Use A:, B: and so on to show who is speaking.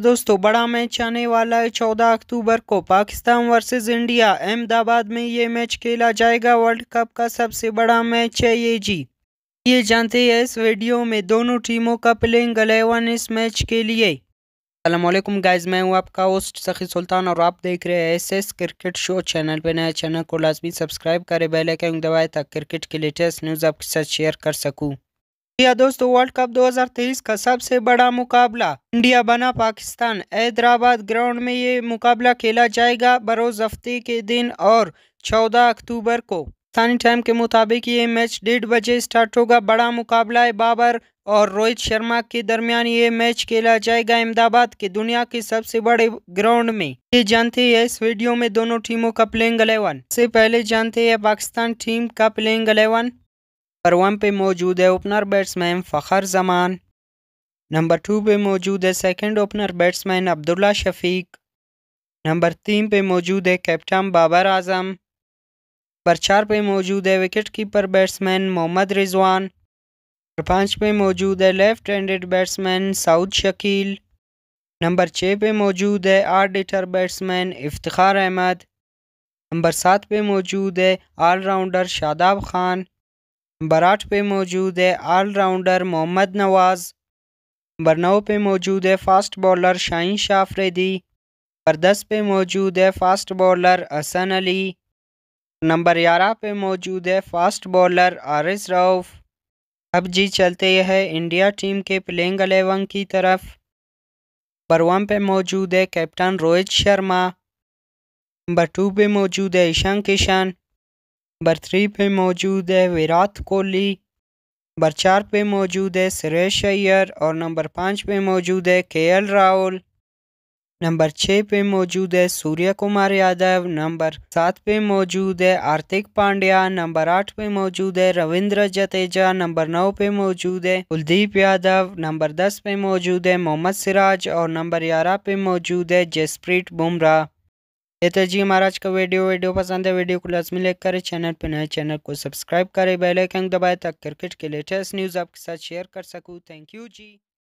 A: दोस्तों बड़ा मैच आने वाला है चौदह अक्टूबर को पाकिस्तान वर्सेस इंडिया अहमदाबाद में ये मैच खेला जाएगा वर्ल्ड कप का सबसे बड़ा मैच है ये जी ये जानते हैं इस वीडियो में दोनों टीमों का प्लेइंग अलेवन इस मैच के लिए अल्लाम गाइज मैं हूँ आपका होस्ट सखी सुल्तान और आप देख रहे हैं S S cricket show channel पर नया चैनल को लाजमी सब्सक्राइब करें बेल आइकन दबाए तक क्रिकेट के लेटेस्ट न्यूज़ आपके साथ शेयर कर सकूँ या दोस्तों वर्ल्ड कप 2023 का सबसे बड़ा मुकाबला इंडिया बना पाकिस्तान हैदराबाद ग्राउंड में ये मुकाबला खेला जाएगा बरोज हफ्ते के दिन और 14 अक्टूबर को स्थानीय टाइम के मुताबिक ये मैच डेढ़ बजे स्टार्ट होगा बड़ा मुकाबला है बाबर और रोहित शर्मा के दरमियान ये मैच खेला जाएगा अहमदाबाद के दुनिया के सबसे बड़े ग्राउंड में ये जानते हैं इस वीडियो में दोनों टीमों का प्लेइंग अलेवन से पहले जानते हैं पाकिस्तान टीम का प्लेइंग अलेवन नंबर वन पे मौजूद है opener batsman Fakhar Zaman number two पे मौजूद है second opener batsman Abdullah Shafique number तीन पे मौजूद है कैप्टन बाबर आजम नंबर चार पे मौजूद है wicket keeper batsman Mohammad Rizwan number पाँच पे मौजूद है left handed batsman Saud Shakeel number छः पे मौजूद है आर्ट डिटर बैट्समैन इफ्तार अहमद नंबर सात पे मौजूद है ऑलराउंडर शादाब खान बराट पे मौजूद है ऑलराउंडर मोहम्मद नवाज़ बरनाओ पे मौजूद है फास्ट बॉलर शाहीन शाफरेदी बरदस पे मौजूद है fast bowler Hasan Ali number ग्यारह पे मौजूद है फास्ट बॉलर आरिस रऊफ़ अब जी चलते है इंडिया टीम के प्लेइंग अलेवन की तरफ वन पे मौजूद है captain Rohit Sharma number two पे मौजूद है ईशान किशन नंबर थ्री पे मौजूद है विराट कोहली नंबर चार पे मौजूद है सुरेश अय्यर और नंबर पाँच पे मौजूद है के एल राहुल नंबर छः पे मौजूद है सूर्य कुमार यादव नंबर सात पे मौजूद है आर्तिक पांड्या नंबर आठ पे मौजूद है रविंद्र जतेजा नंबर नौ पे मौजूद है कुलदीप यादव नंबर दस पे मौजूद है मोहम्मद सिराज और नंबर ग्यारह पे मौजूद है जसप्रीत बुमराह ये तो जी महाराज का वीडियो वीडियो पसंद है वीडियो को लाजमी लाइक करें चैनल पर नए चैनल को सब्सक्राइब करें बेल आइकन दबाएं तक क्रिकेट के लेटेस्ट न्यूज़ आपके साथ शेयर कर सकूँ थैंक यू जी